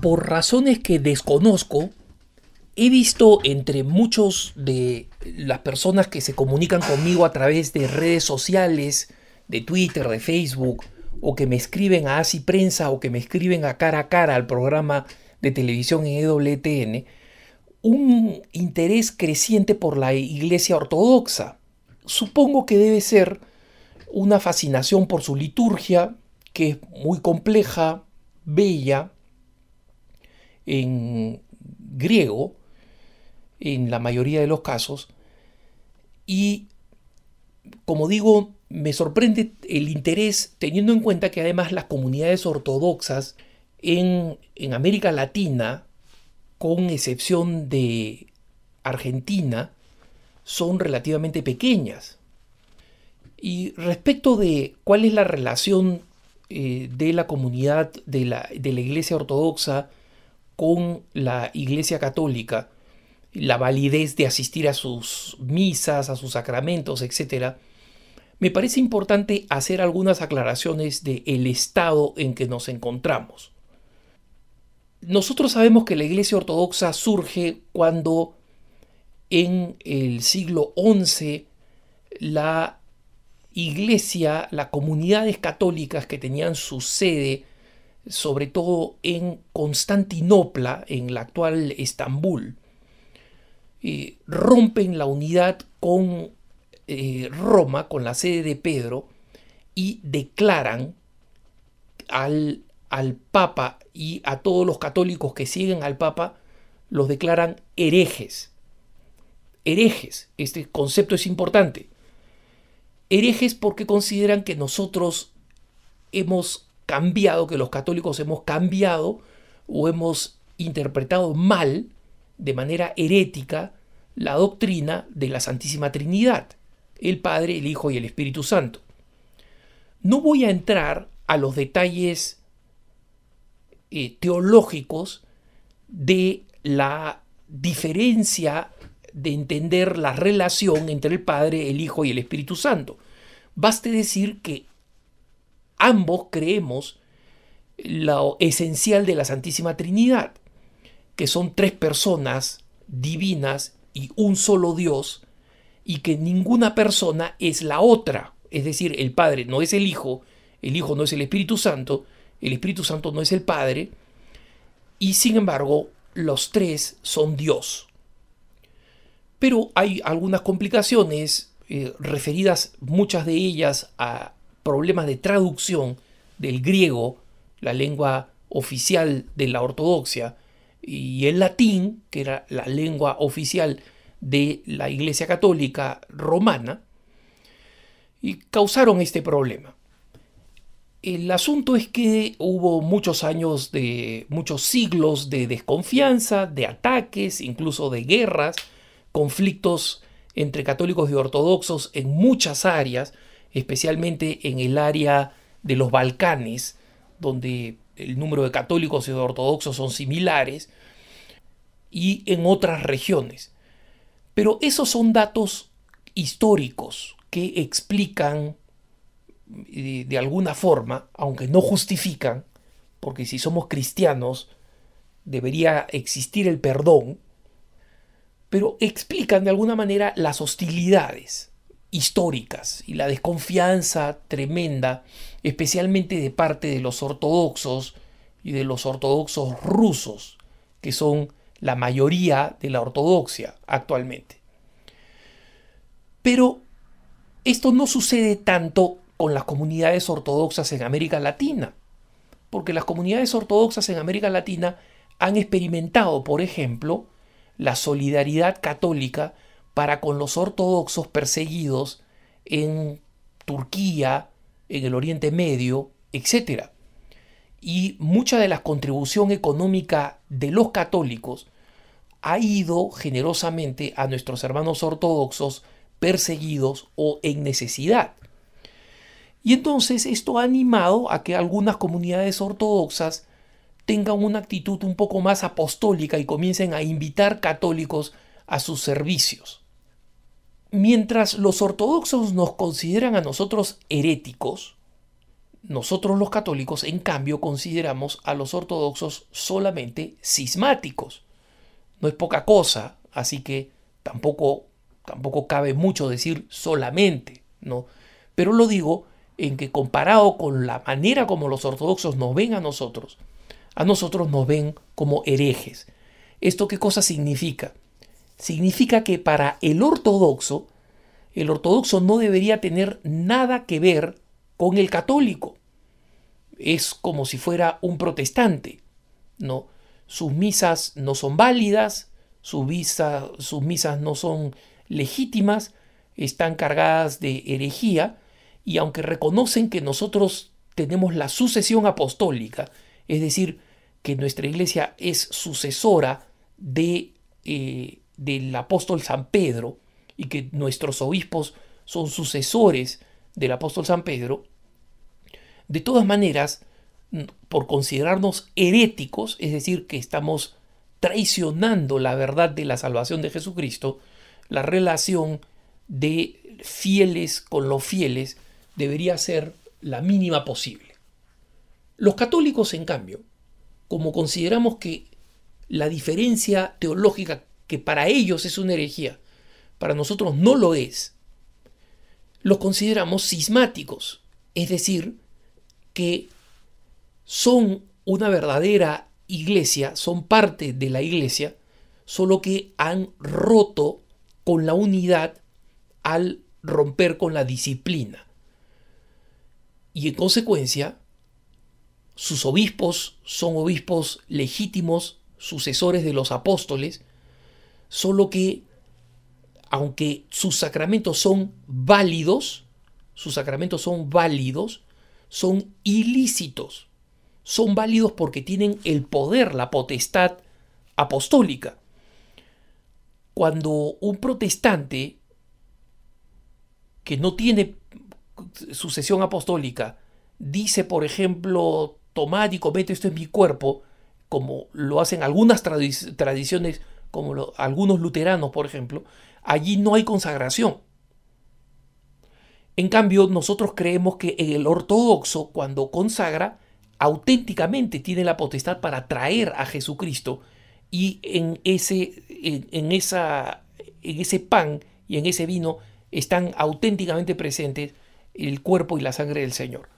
por razones que desconozco, he visto entre muchos de las personas que se comunican conmigo a través de redes sociales, de Twitter, de Facebook, o que me escriben a Así Prensa, o que me escriben a cara a cara al programa de televisión en EWTN, un interés creciente por la Iglesia Ortodoxa. Supongo que debe ser una fascinación por su liturgia, que es muy compleja, bella, en griego, en la mayoría de los casos, y como digo, me sorprende el interés, teniendo en cuenta que además las comunidades ortodoxas en, América Latina, con excepción de Argentina, son relativamente pequeñas. Y respecto de cuál es la relación eh, de la comunidad de la Iglesia Ortodoxa con la Iglesia Católica, la validez de asistir a sus misas, a sus sacramentos, etc., me parece importante hacer algunas aclaraciones del el estado en que nos encontramos. Nosotros sabemos que la Iglesia Ortodoxa surge cuando en el siglo XI la Iglesia, las comunidades católicas que tenían su sede sobre todo en Constantinopla, en la actual Estambul, eh, rompen la unidad con eh, Roma, con la sede de Pedro, y declaran al, al Papa y a todos los católicos que siguen al Papa, los declaran herejes. Herejes, este concepto es importante. Herejes porque consideran que nosotros hemos cambiado, que los católicos hemos cambiado o hemos interpretado mal, de manera herética, la doctrina de la Santísima Trinidad, el Padre, el Hijo y el Espíritu Santo. No voy a entrar a los detalles eh, teológicos de la diferencia de entender la relación entre el Padre, el Hijo y el Espíritu Santo. Baste decir que ambos creemos lo esencial de la Santísima Trinidad, que son tres personas divinas y un solo Dios, y que ninguna persona es la otra. Es decir, el Padre no es el Hijo, el Hijo no es el Espíritu Santo, el Espíritu Santo no es el Padre, y sin embargo los tres son Dios. Pero hay algunas complicaciones eh, referidas muchas de ellas a, problemas de traducción del griego, la lengua oficial de la ortodoxia, y el latín, que era la lengua oficial de la Iglesia Católica Romana, y causaron este problema. El asunto es que hubo muchos años de muchos siglos de desconfianza, de ataques, incluso de guerras, conflictos entre católicos y ortodoxos en muchas áreas, especialmente en el área de los Balcanes, donde el número de católicos y de ortodoxos son similares, y en otras regiones. Pero esos son datos históricos que explican de, eh, de alguna forma, aunque no justifican, porque si somos cristianos debería existir el perdón, pero explican de alguna manera las hostilidades históricas y la desconfianza tremenda, especialmente de parte de los ortodoxos y de los ortodoxos rusos, que son la mayoría de la ortodoxia actualmente. Pero esto no sucede tanto con las comunidades ortodoxas en América Latina, porque las comunidades ortodoxas en América Latina han experimentado, por ejemplo, la solidaridad católica para con los ortodoxos perseguidos en Turquía, en el Oriente Medio, etc. Y mucha de la contribución económica de los católicos ha ido generosamente a nuestros hermanos ortodoxos perseguidos o en necesidad. Y entonces esto ha animado a que algunas comunidades ortodoxas tengan una actitud un poco más apostólica y comiencen a invitar católicos a sus servicios mientras los ortodoxos nos consideran a nosotros heréticos, nosotros los católicos, en cambio, consideramos a los ortodoxos solamente cismáticos. No es poca cosa, así que tampoco, tampoco cabe mucho decir solamente, ¿no? Pero lo digo en que comparado con la manera como los ortodoxos nos ven a nosotros, a nosotros nos ven como herejes. ¿Esto qué cosa significa? Significa que para el ortodoxo, el ortodoxo no debería tener nada que ver con el católico. Es como si fuera un protestante, ¿no? Sus misas no son válidas, sus, sus misas no son legítimas, están cargadas de herejía, y aunque reconocen que nosotros tenemos la sucesión apostólica, es decir, que nuestra iglesia es sucesora de eh, del apóstol San Pedro y que nuestros obispos son sucesores del apóstol San Pedro, de todas maneras, por considerarnos heréticos, es decir, que estamos traicionando la verdad de la salvación de Jesucristo, la relación de fieles con los fieles debería ser la mínima posible. Los católicos, en cambio, como consideramos que la diferencia teológica que para ellos es una herejía, para nosotros no lo es, los consideramos cismáticos, es decir, que son una verdadera iglesia, son parte de la iglesia, solo que han roto con la unidad al romper con la disciplina. Y en consecuencia, sus obispos son obispos legítimos, sucesores de los apóstoles, solo que aunque sus sacramentos son válidos, sus sacramentos son válidos, son ilícitos. Son válidos porque tienen el poder, la potestad apostólica. Cuando un protestante que no tiene sucesión apostólica dice, por ejemplo, tomad y comete, esto en mi cuerpo, como lo hacen algunas tradiciones como algunos luteranos, por ejemplo, allí no hay consagración. En cambio, nosotros creemos que el ortodoxo, cuando consagra, auténticamente tiene la potestad para traer a Jesucristo y en ese, esa, en ese pan y en ese vino están auténticamente presentes el cuerpo y la sangre del Señor.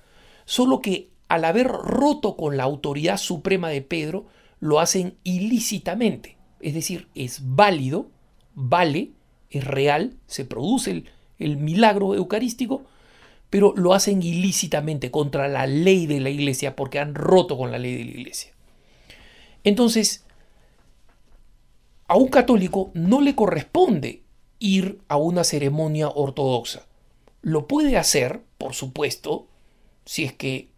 Solo que al haber roto con la autoridad suprema de Pedro, lo hacen ilícitamente. Es decir, es válido, vale, es real, se produce el, milagro eucarístico, pero lo hacen ilícitamente contra la ley de la iglesia porque han roto con la ley de la iglesia. Entonces, a un católico no le corresponde ir a una ceremonia ortodoxa. Lo puede hacer, por supuesto, si es que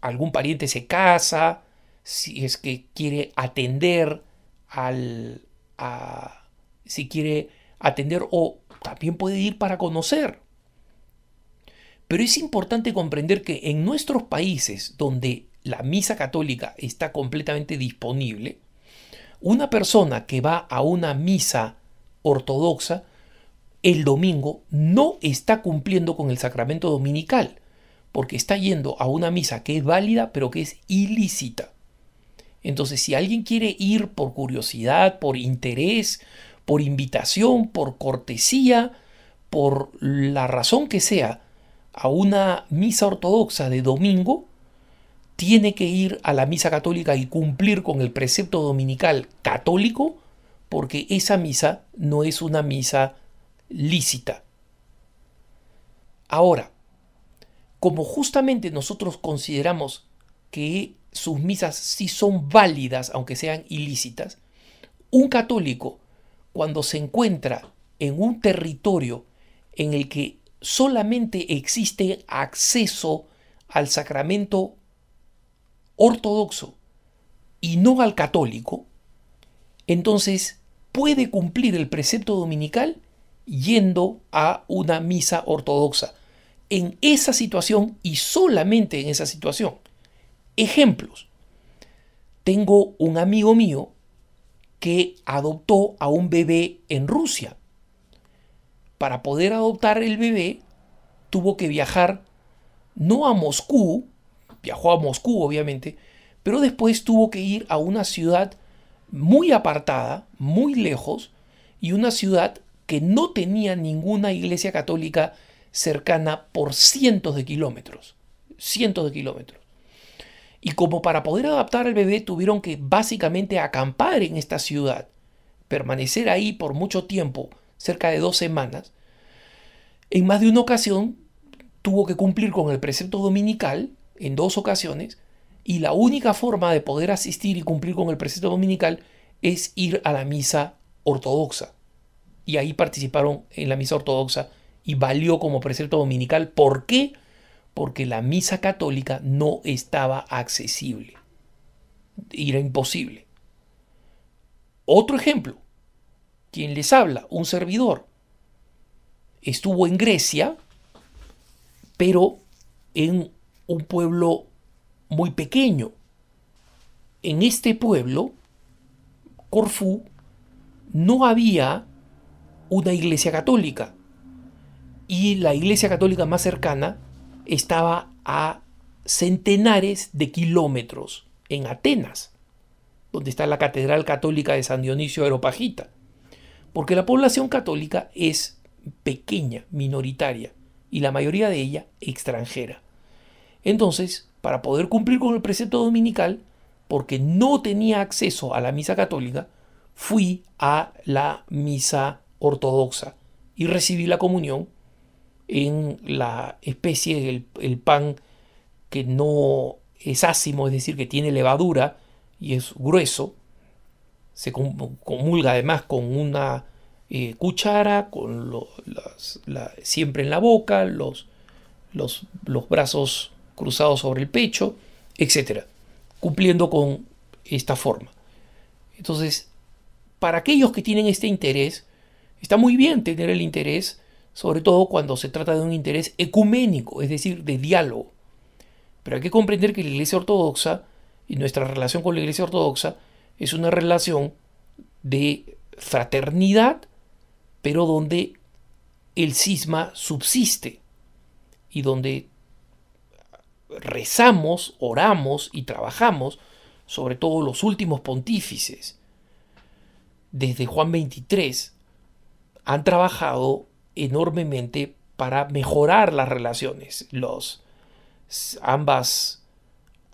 algún pariente se casa, si es que quiere atender al, si quiere atender o también puede ir para conocer. Pero es importante comprender que en nuestros países donde la misa católica está completamente disponible, una persona que va a una misa ortodoxa el domingo no está cumpliendo con el sacramento dominical, porque está yendo a una misa que es válida pero que es ilícita. Entonces, si alguien quiere ir por curiosidad, por interés, por invitación, por cortesía, por la razón que sea, a una misa ortodoxa de domingo, tiene que ir a la misa católica y cumplir con el precepto dominical católico, porque esa misa no es una misa lícita. Ahora, como justamente nosotros consideramos que sus misas sí son válidas, aunque sean ilícitas, un católico, cuando se encuentra en un territorio en el que solamente existe acceso al sacramento ortodoxo y no al católico, entonces puede cumplir el precepto dominical yendo a una misa ortodoxa. En esa situación y solamente en esa situación Ejemplos. Tengo un amigo mío que adoptó a un bebé en Rusia. Para poder adoptar el bebé, tuvo que viajar no a Moscú, viajó a Moscú obviamente, pero después tuvo que ir a una ciudad muy apartada, muy lejos, y una ciudad que no tenía ninguna iglesia católica cercana por cientos de kilómetros. Cientos de kilómetros. Y como para poder adaptar al bebé tuvieron que básicamente acampar en esta ciudad, permanecer ahí por mucho tiempo, cerca de dos semanas. En más de una ocasión tuvo que cumplir con el precepto dominical, en dos ocasiones, y la única forma de poder asistir y cumplir con el precepto dominical es ir a la misa ortodoxa. Y ahí participaron en la misa ortodoxa y valió como precepto dominical. ¿Por qué? porque la misa católica no estaba accesible. Era imposible. Otro ejemplo, quien les habla, un servidor, estuvo en Grecia, pero en un pueblo muy pequeño. En este pueblo, Corfú, no había una iglesia católica. Y la iglesia católica más cercana estaba a centenares de kilómetros en Atenas, donde está la Catedral Católica de San Dionisio de porque la población católica es pequeña, minoritaria, y la mayoría de ella extranjera. Entonces, para poder cumplir con el precepto dominical, porque no tenía acceso a la misa católica, fui a la misa ortodoxa y recibí la comunión en la especie, el, pan que no es ácimo, es decir, que tiene levadura y es grueso. Se comulga además con una eh, cuchara, con siempre en la boca, los, los, los brazos cruzados sobre el pecho, etcétera Cumpliendo con esta forma. Entonces, para aquellos que tienen este interés, está muy bien tener el interés sobre todo cuando se trata de un interés ecuménico, es decir, de diálogo. Pero hay que comprender que la Iglesia Ortodoxa y nuestra relación con la Iglesia Ortodoxa es una relación de fraternidad, pero donde el cisma subsiste y donde rezamos, oramos y trabajamos, sobre todo los últimos pontífices, desde Juan 23, han trabajado enormemente para mejorar las relaciones, los ambas,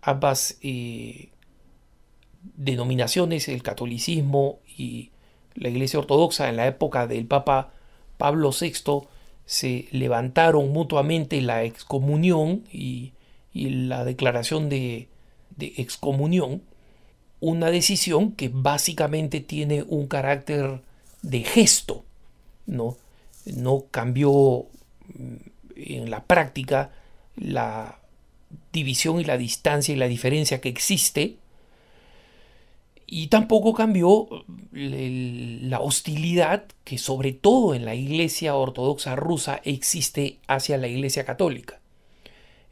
ambas eh, denominaciones, el catolicismo y la Iglesia Ortodoxa en la época del Papa Pablo VI se levantaron mutuamente la excomunión y, la declaración de, de excomunión, una decisión que básicamente tiene un carácter de gesto, ¿no? no cambió mm, en la práctica la división y la distancia y la diferencia que existe, y tampoco cambió mm, la hostilidad que sobre todo en la Iglesia Ortodoxa rusa existe hacia la Iglesia Católica.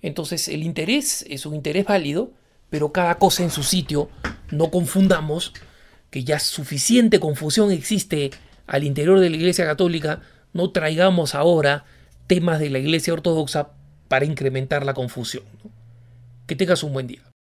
Entonces el interés es un interés válido, pero cada cosa en su sitio, no confundamos que ya suficiente confusión existe al interior de la Iglesia Católica no traigamos ahora temas de la Iglesia Ortodoxa para incrementar la confusión. Que tengas un buen día.